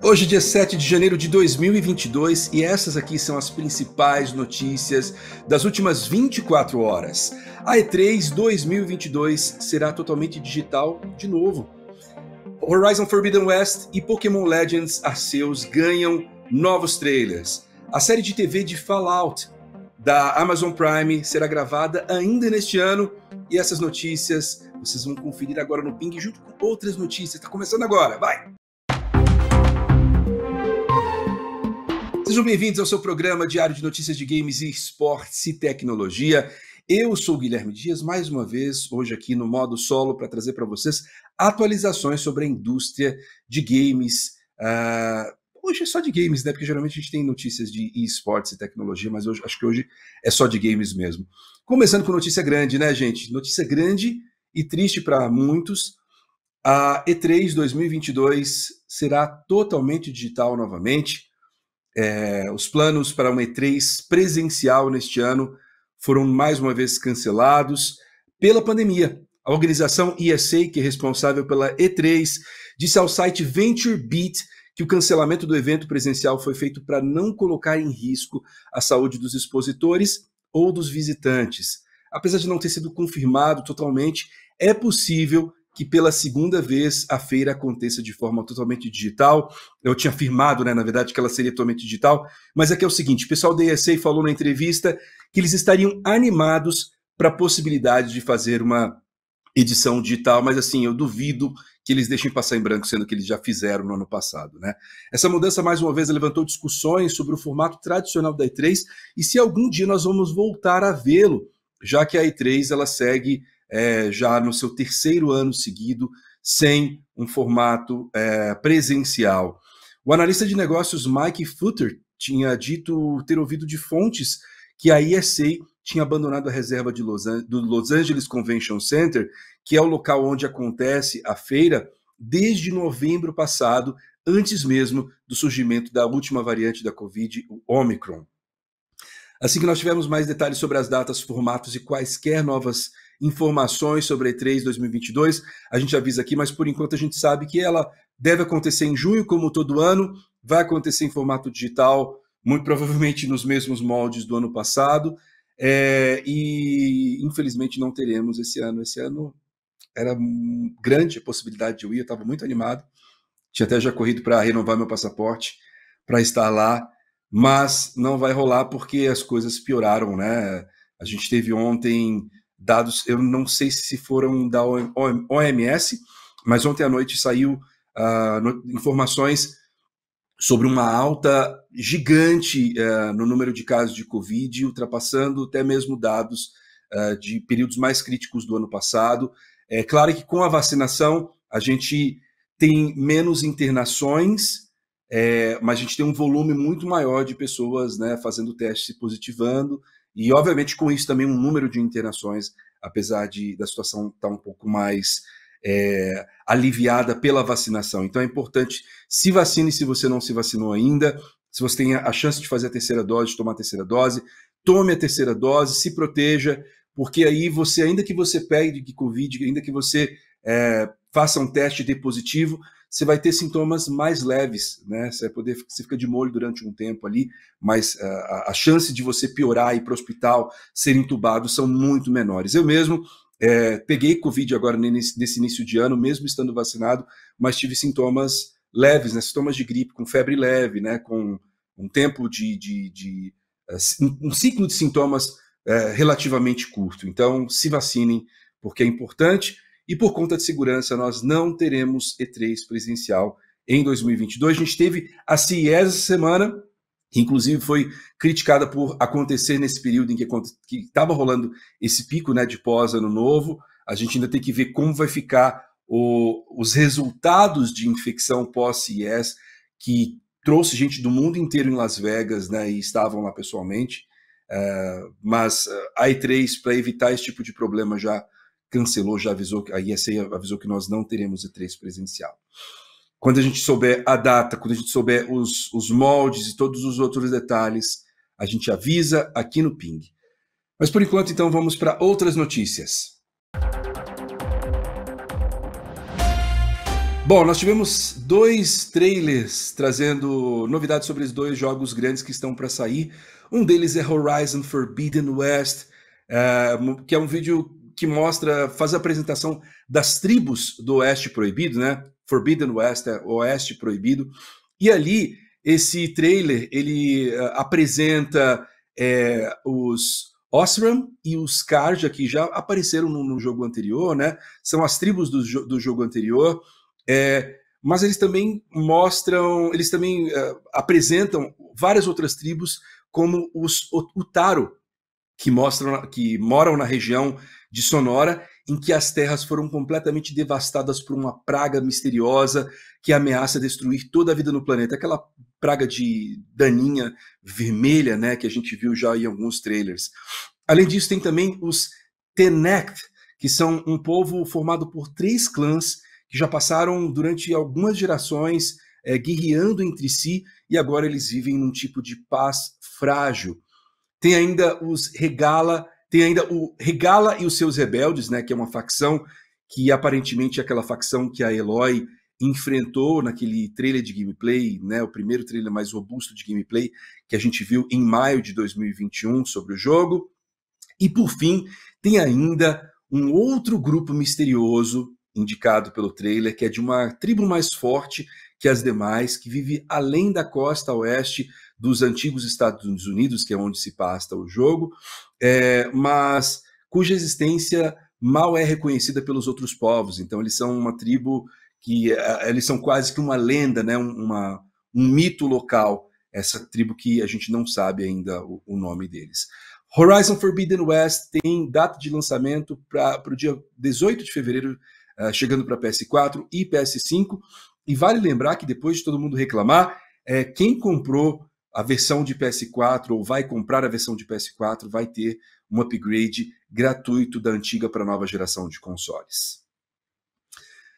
Hoje, é dia 7 de janeiro de 2022, e essas aqui são as principais notícias das últimas 24 horas. A E3 2022 será totalmente digital de novo. Horizon Forbidden West e Pokémon Legends Arceus ganham novos trailers. A série de TV de Fallout da Amazon Prime será gravada ainda neste ano, e essas notícias vocês vão conferir agora no Ping junto com outras notícias. Está começando agora, vai! Sejam bem-vindos ao seu programa diário de notícias de games e esportes e tecnologia. Eu sou o Guilherme Dias, mais uma vez, hoje aqui no modo solo, para trazer para vocês atualizações sobre a indústria de games. Uh, hoje é só de games, né? Porque geralmente a gente tem notícias de esportes e tecnologia, mas hoje, acho que hoje é só de games mesmo. Começando com notícia grande, né, gente? Notícia grande e triste para muitos. A E3 2022 será totalmente digital novamente. É, os planos para uma E3 presencial neste ano foram mais uma vez cancelados pela pandemia. A organização ESA, que é responsável pela E3, disse ao site VentureBeat que o cancelamento do evento presencial foi feito para não colocar em risco a saúde dos expositores ou dos visitantes. Apesar de não ter sido confirmado totalmente, é possível que pela segunda vez a feira aconteça de forma totalmente digital. Eu tinha afirmado, né, na verdade, que ela seria totalmente digital, mas é que é o seguinte: o pessoal da ESA falou na entrevista que eles estariam animados para a possibilidade de fazer uma edição digital, mas assim, eu duvido que eles deixem passar em branco, sendo que eles já fizeram no ano passado, né? Essa mudança, mais uma vez, levantou discussões sobre o formato tradicional da E3 e se algum dia nós vamos voltar a vê-lo, já que a E3 ela segue é, já no seu terceiro ano seguido, sem um formato é, presencial. O analista de negócios Mike Futter tinha dito ter ouvido de fontes que a ISA tinha abandonado a reserva Los do Los Angeles Convention Center, que é o local onde acontece a feira, desde novembro passado, antes mesmo do surgimento da última variante da Covid, o Omicron. Assim que nós tivermos mais detalhes sobre as datas, formatos e quaisquer novas informações sobre a E3 2022. A gente avisa aqui, mas por enquanto a gente sabe que ela deve acontecer em junho, como todo ano, vai acontecer em formato digital, muito provavelmente nos mesmos moldes do ano passado. É, e infelizmente não teremos esse ano. Esse ano era grande a possibilidade de eu ir, eu estava muito animado. Tinha até já corrido para renovar meu passaporte, para estar lá, mas não vai rolar porque as coisas pioraram, né? A gente teve ontem dados, eu não sei se foram da OMS, mas ontem à noite saiu uh, informações sobre uma alta gigante uh, no número de casos de Covid, ultrapassando até mesmo dados uh, de períodos mais críticos do ano passado. É claro que com a vacinação a gente tem menos internações, é, mas a gente tem um volume muito maior de pessoas né, fazendo teste, se positivando, e, obviamente, com isso também um número de internações, apesar de da situação estar tá um pouco mais é, aliviada pela vacinação. Então é importante, se vacine se você não se vacinou ainda, se você tem a chance de fazer a terceira dose, de tomar a terceira dose, tome a terceira dose, se proteja, porque aí você, ainda que você pegue de Covid, ainda que você é, faça um teste de positivo, você vai ter sintomas mais leves, né? Você vai poder, você fica de molho durante um tempo ali, mas ah, a, a chance de você piorar e ir para o hospital, ser entubado, são muito menores. Eu mesmo é, peguei Covid agora nesse, nesse início de ano, mesmo estando vacinado, mas tive sintomas leves, né? Sintomas de gripe, com febre leve, né? Com um tempo de, de, de eh, um ciclo de sintomas é, relativamente curto. Então, se vacinem, porque é importante. E por conta de segurança, nós não teremos E3 presencial em 2022. A gente teve a CES essa semana, que inclusive foi criticada por acontecer nesse período em que estava rolando esse pico né, de pós-ano novo. A gente ainda tem que ver como vai ficar o, os resultados de infecção pós CES, que trouxe gente do mundo inteiro em Las Vegas né, e estavam lá pessoalmente. Uh, mas a E3, para evitar esse tipo de problema já cancelou, já avisou, a ISA avisou que nós não teremos E3 presencial. Quando a gente souber a data, quando a gente souber os, os moldes e todos os outros detalhes, a gente avisa aqui no Ping. Mas por enquanto, então, vamos para outras notícias. Bom, nós tivemos dois trailers trazendo novidades sobre os dois jogos grandes que estão para sair. Um deles é Horizon Forbidden West, eh, que é um vídeo que mostra, faz a apresentação das tribos do Oeste Proibido, né? Forbidden West, é Oeste Proibido. E ali, esse trailer, ele uh, apresenta é, os Osram e os Karja, que já apareceram no, no, jogo anterior, né? São as tribos do, jo do jogo anterior. É, mas eles também mostram, eles também uh, apresentam várias outras tribos, como os Utaro, que, mostram, que moram na região de Sonora, em que as terras foram completamente devastadas por uma praga misteriosa que ameaça destruir toda a vida no planeta. Aquela praga de daninha vermelha, né, que a gente viu já em alguns trailers. Além disso, tem também os Tenect, que são um povo formado por três clãs que já passaram durante algumas gerações é, guerreando entre si e agora eles vivem num tipo de paz frágil tem ainda os Regala, tem ainda o Regala e os seus rebeldes, né, que é uma facção que aparentemente é aquela facção que a Eloy enfrentou naquele trailer de gameplay, né, o primeiro trailer mais robusto de gameplay que a gente viu em maio de 2021 sobre o jogo. E por fim, tem ainda um outro grupo misterioso indicado pelo trailer, que é de uma tribo mais forte que as demais, que vive além da costa oeste dos antigos Estados Unidos, que é onde se pasta o jogo, é, mas cuja existência mal é reconhecida pelos outros povos. Então, eles são uma tribo que eh, eles são quase que uma lenda, né? uma, um mito local, essa tribo que a gente não sabe ainda o, o nome deles. Horizon Forbidden West tem data de lançamento para o dia 18 de fevereiro, uh, chegando para PS4 e PS5. E vale lembrar que depois de todo mundo reclamar, é, quem comprou a versão de PS4 ou vai comprar a versão de PS4 vai ter um upgrade gratuito da antiga para a nova geração de consoles.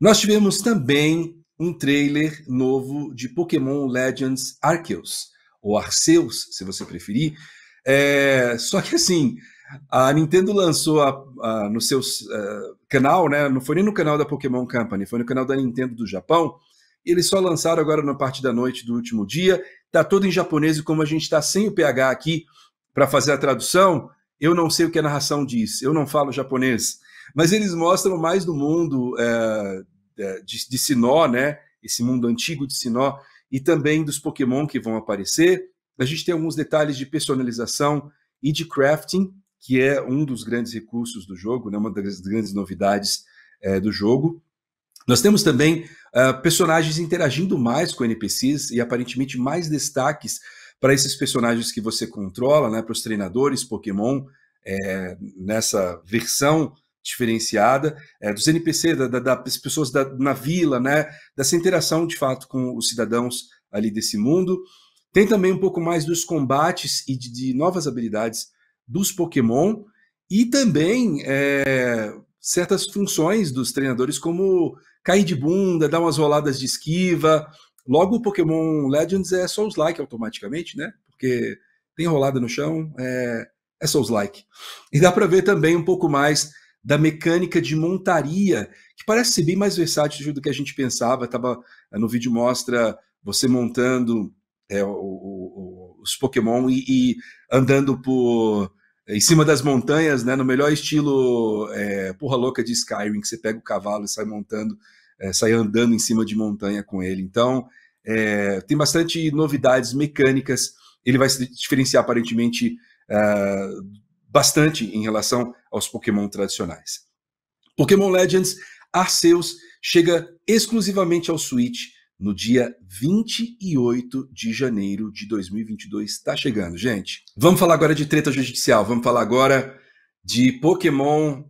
Nós tivemos também um trailer novo de Pokémon Legends Arceus, ou Arceus, se você preferir. É, só que assim, a Nintendo lançou a, a, no seu uh, é, canal, né? Não foi nem no canal da Pokémon Company, foi no canal da Nintendo do Japão. eles só lançaram agora na parte da noite do último dia está todo em japonês e como a gente está sem o PH aqui para fazer a tradução, eu não sei o que a narração diz, eu não falo japonês. Mas eles mostram mais do mundo é, é de, de Sinó, né? esse mundo antigo de Sinó, e também dos Pokémon que vão aparecer. A gente tem alguns detalhes de personalização e de crafting, que é um dos grandes recursos do jogo, né? uma das grandes novidades é, do jogo. Nós temos também uh, personagens interagindo mais com NPCs e aparentemente mais destaques para esses personagens que você controla, né, para os treinadores Pokémon, é, nessa versão diferenciada, é, dos NPCs, da, da, das pessoas da, na vila, né, dessa interação de fato com os cidadãos ali desse mundo. Tem também um pouco mais dos combates e de, de novas habilidades dos Pokémon e também é, certas funções dos treinadores, como cair de bunda, dar umas roladas de esquiva. Logo o Pokémon Legends é Souls-like automaticamente, né? Porque tem rolada no chão, é, é Souls-like. E dá para ver também um pouco mais da mecânica de montaria, que parece ser bem mais versátil do que a gente pensava. Tava, eh, no vídeo mostra você montando é, o, o, os Pokémon e, e andando por em cima das montanhas, né, no melhor estilo é, porra louca de Skyrim, que você pega o cavalo e sai montando, é, sai andando em cima de montanha com ele. Então, é, tem bastante novidades mecânicas. Ele vai se diferenciar aparentemente é, bastante em relação aos Pokémon tradicionais. Pokémon Legends Arceus chega exclusivamente ao Switch no dia 28 de janeiro de 2022. Está chegando, gente. Vamos falar agora de treta judicial. Vamos falar agora de Pokémon.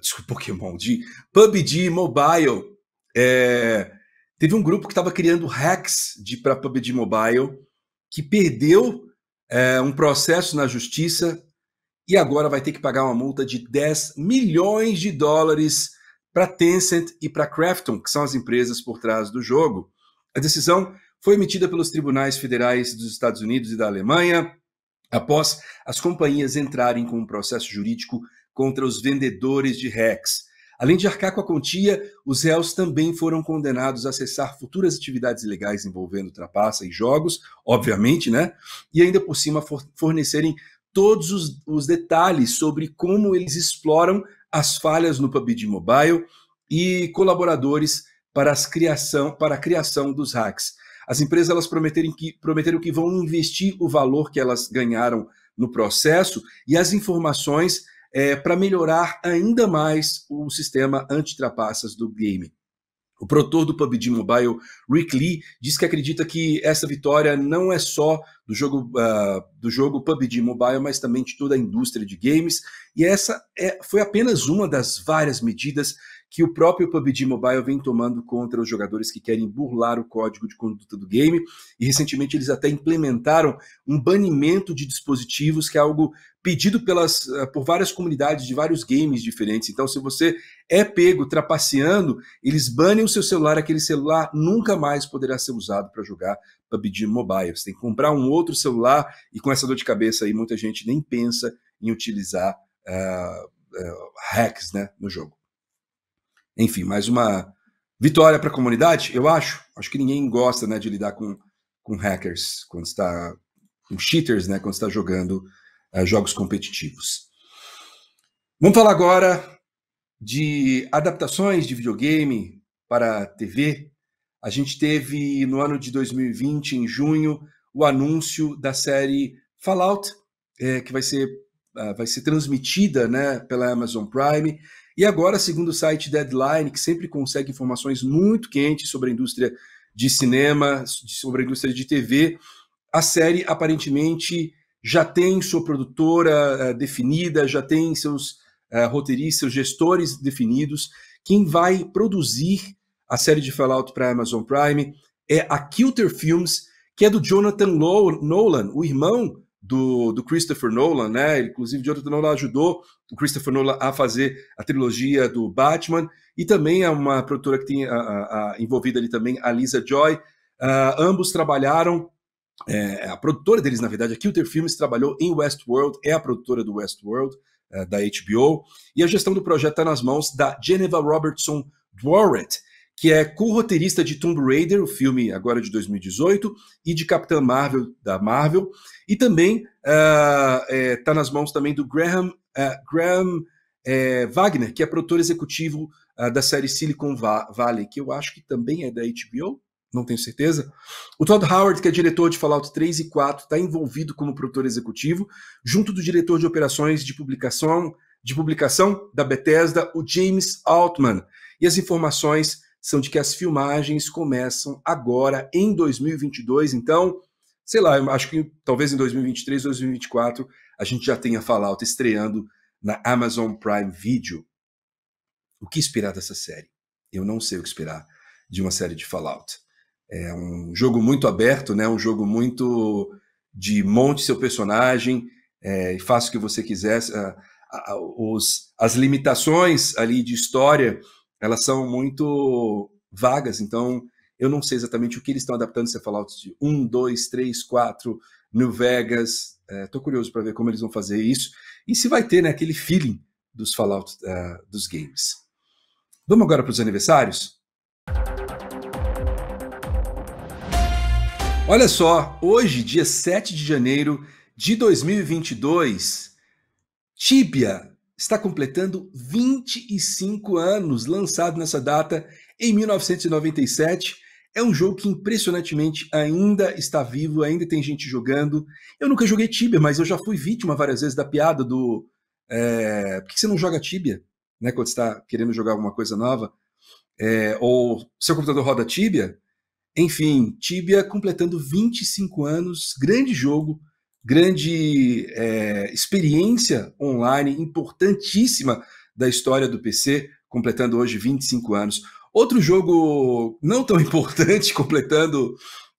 Desculpa, Pokémon. De PUBG Mobile. É, teve um grupo que estava criando hacks para PUBG Mobile que perdeu é, um processo na justiça e agora vai ter que pagar uma multa de 10 milhões de dólares para Tencent e para Krafton, que são as empresas por trás do jogo. A decisão foi emitida pelos tribunais federais dos Estados Unidos e da Alemanha após as companhias entrarem com um processo jurídico contra os vendedores de REX. Além de arcar com a quantia, os réus também foram condenados a cessar futuras atividades ilegais envolvendo trapaça e jogos, obviamente, né? E ainda por cima fornecerem todos os, os detalhes sobre como eles exploram as falhas no PUBG Mobile e colaboradores para, as criação, para a criação dos hacks. As empresas elas prometeram, que, prometeram que vão investir o valor que elas ganharam no processo e as informações é, para melhorar ainda mais o sistema antitrapaças do game. O produtor do PUBG Mobile, Rick Lee, diz que acredita que essa vitória não é só do jogo, uh, do jogo PUBG Mobile, mas também de toda a indústria de games. E essa é, foi apenas uma das várias medidas que o próprio PUBG Mobile vem tomando contra os jogadores que querem burlar o código de conduta do game. E recentemente eles até implementaram um banimento de dispositivos, que é algo pedido pelas, eh, por várias comunidades de vários games diferentes. Então, se você é pego trapaceando, eles banem o seu celular, aquele celular nunca mais poderá ser usado para jogar PUBG Mobile. Você tem que comprar um outro celular e com essa dor de cabeça aí, muita gente nem pensa em utilizar uh, uh, hacks né, no jogo. Enfim, mais uma vitória para a comunidade, eu acho. Acho que ninguém gosta né, de lidar com, com hackers, quando está com cheaters, né, quando está jogando uh, jogos competitivos. Vamos falar agora de adaptações de videogame para TV. A gente teve no ano de 2020, em junho, o anúncio da série Fallout, é, que vai ser, uh, vai ser transmitida né, pela Amazon Prime. E agora, segundo o site Deadline, que sempre consegue informações muito quentes sobre a indústria de cinema, sobre a indústria de TV, a série aparentemente já tem sua produtora uh, definida, já tem seus uh, roteiristas, seus gestores definidos. Quem vai produzir a série de Fallout para Amazon Prime é a Kilter Films, que é do Jonathan Nolan, o irmão do, do Christopher Nolan, né? Inclusive, Jonathan Nolan ajudou o Christopher Nolan a fazer a trilogia do Batman e também é uma produtora que tem a, a, a envolvida ali também a Lisa Joy. Uh, ambos trabalharam é, é, a produtora deles, na verdade, a Kilter Films, trabalhou em Westworld, é a produtora do Westworld, é, da HBO, e a gestão do projeto está nas mãos da Geneva Robertson Dworet, que é co-roteirista de Tomb Raider, o filme agora de 2018, e de Capitã Marvel, da Marvel, e também está uh, ah, é, tá nas mãos também do Graham, uh, Graham é, Wagner, que é produtor executivo ah, da série Silicon Valley, que eu acho que também é da HBO, não tenho certeza. O Todd Howard, que é diretor de Fallout 3 e 4, está envolvido como produtor executivo, junto do diretor de operações de publicação, de publicação da Bethesda, o James Altman. E as informações são de que as filmagens começam agora em 2022, então, sei lá, eu acho que talvez em 2023, 2024, a gente já tenha Fallout estreando na Amazon Prime Video. O que esperar dessa série? Eu não sei o que esperar de uma série de Fallout. É um jogo muito aberto, né? Um jogo muito de monte seu personagem, é, faça o que você quiser. os, as limitações ali de história elas são muito vagas, então eu não sei exatamente o que eles estão adaptando se é de 1, 2, 3, 4, New Vegas. Estou é, curioso para ver como eles vão fazer isso e se vai ter né, aquele feeling dos Fallout uh, dos games. Vamos agora para os aniversários? Olha só, hoje, dia 7 de janeiro de 2022, Tibia está completando 25 anos, lançado nessa data em 1997. É um jogo que impressionantemente ainda está vivo, ainda tem gente jogando. Eu nunca joguei Tibia, mas eu já fui vítima várias vezes da piada do. É, por que você não joga Tibia? Né, quando está querendo jogar alguma coisa nova? É, ou seu computador roda Tibia? Enfim, Tibia completando 25 anos, grande jogo, grande é, experiência online importantíssima da história do PC, completando hoje 25 anos. Outro jogo não tão importante, completando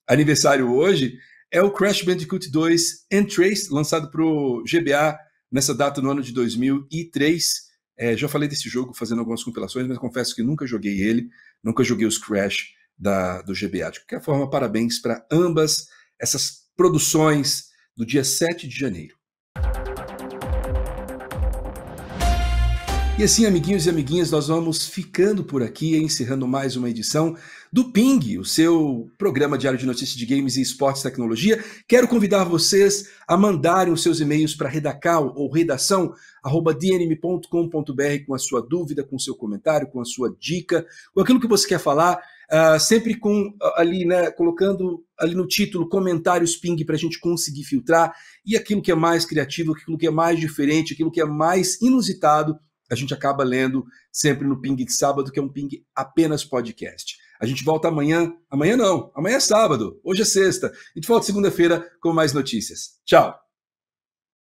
aniversário hoje, é o Crash Bandicoot 2 and Trace, lançado para o GBA nessa data no ano de 2003. É, já falei desse jogo fazendo algumas compilações, mas confesso que nunca joguei ele, nunca joguei os Crash da, do GBA. De qualquer forma, parabéns para ambas essas produções do dia 7 de janeiro. E assim, amiguinhos e amiguinhas, nós vamos ficando por aqui, encerrando mais uma edição do Ping, o seu programa diário de notícias de games e esportes e tecnologia. Quero convidar vocês a mandarem os seus e-mails para redacal ou redação arroba dnm.com.br com a sua dúvida, com o seu comentário, com a sua dica, com aquilo que você quer falar ah, sempre com ah, ali, né, colocando ali no título comentários ping para a gente conseguir filtrar, e aquilo que é mais criativo, aquilo que é mais diferente, aquilo que é mais inusitado, a gente acaba lendo sempre no ping de sábado, que é um ping apenas podcast. A gente volta amanhã. Amanhã não, amanhã é sábado, hoje é sexta. e de volta segunda-feira com mais notícias. Tchau!